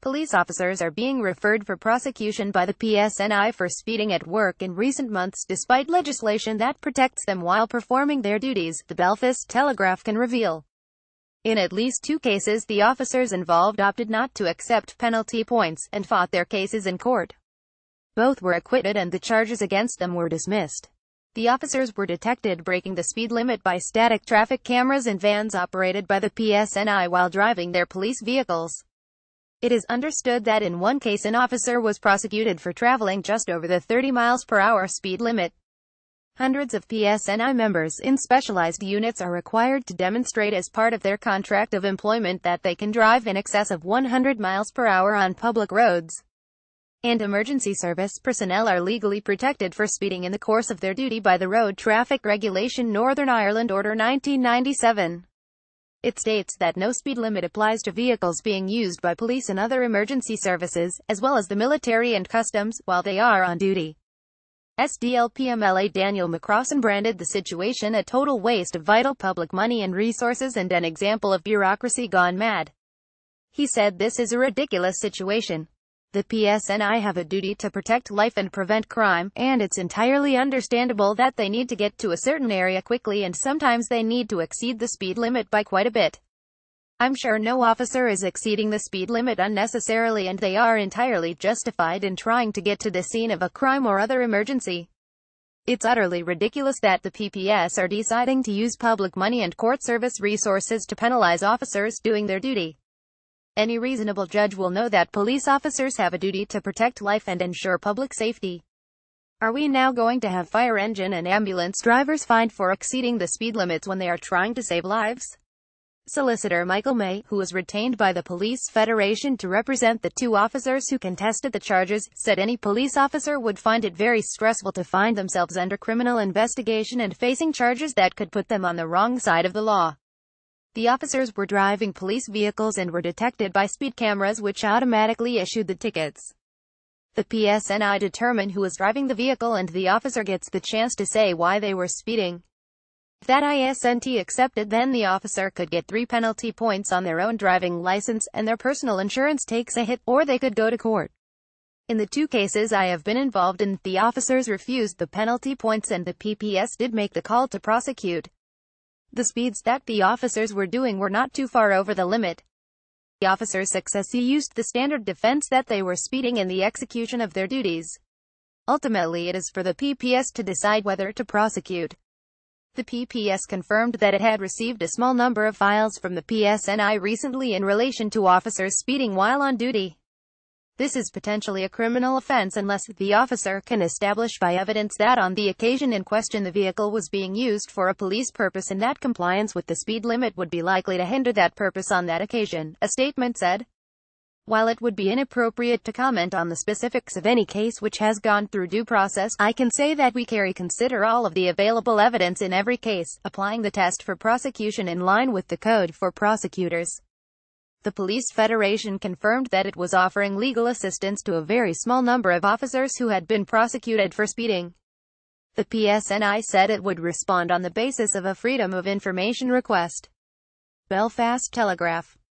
Police officers are being referred for prosecution by the PSNI for speeding at work in recent months despite legislation that protects them while performing their duties, the Belfast Telegraph can reveal. In at least two cases the officers involved opted not to accept penalty points, and fought their cases in court. Both were acquitted and the charges against them were dismissed. The officers were detected breaking the speed limit by static traffic cameras and vans operated by the PSNI while driving their police vehicles. It is understood that in one case an officer was prosecuted for traveling just over the 30 miles per hour speed limit. Hundreds of PSNI members in specialized units are required to demonstrate as part of their contract of employment that they can drive in excess of 100 miles per hour on public roads. And emergency service personnel are legally protected for speeding in the course of their duty by the Road Traffic Regulation Northern Ireland Order 1997. It states that no speed limit applies to vehicles being used by police and other emergency services, as well as the military and customs, while they are on duty. SDLPMLA Daniel McCrossan branded the situation a total waste of vital public money and resources and an example of bureaucracy gone mad. He said this is a ridiculous situation. The PSNI have a duty to protect life and prevent crime, and it's entirely understandable that they need to get to a certain area quickly and sometimes they need to exceed the speed limit by quite a bit. I'm sure no officer is exceeding the speed limit unnecessarily and they are entirely justified in trying to get to the scene of a crime or other emergency. It's utterly ridiculous that the PPS are deciding to use public money and court service resources to penalize officers doing their duty. Any reasonable judge will know that police officers have a duty to protect life and ensure public safety. Are we now going to have fire engine and ambulance drivers fined for exceeding the speed limits when they are trying to save lives? Solicitor Michael May, who was retained by the Police Federation to represent the two officers who contested the charges, said any police officer would find it very stressful to find themselves under criminal investigation and facing charges that could put them on the wrong side of the law. The officers were driving police vehicles and were detected by speed cameras which automatically issued the tickets. The PSNI determine who was driving the vehicle and the officer gets the chance to say why they were speeding. If that ISNT accepted then the officer could get three penalty points on their own driving license and their personal insurance takes a hit, or they could go to court. In the two cases I have been involved in, the officers refused the penalty points and the PPS did make the call to prosecute. The speeds that the officers were doing were not too far over the limit. The officers successfully used the standard defense that they were speeding in the execution of their duties. Ultimately it is for the PPS to decide whether to prosecute. The PPS confirmed that it had received a small number of files from the PSNI recently in relation to officers speeding while on duty. This is potentially a criminal offense unless the officer can establish by evidence that on the occasion in question the vehicle was being used for a police purpose and that compliance with the speed limit would be likely to hinder that purpose on that occasion, a statement said. While it would be inappropriate to comment on the specifics of any case which has gone through due process, I can say that we carry consider all of the available evidence in every case, applying the test for prosecution in line with the code for prosecutors. The Police Federation confirmed that it was offering legal assistance to a very small number of officers who had been prosecuted for speeding. The PSNI said it would respond on the basis of a Freedom of Information request. Belfast Telegraph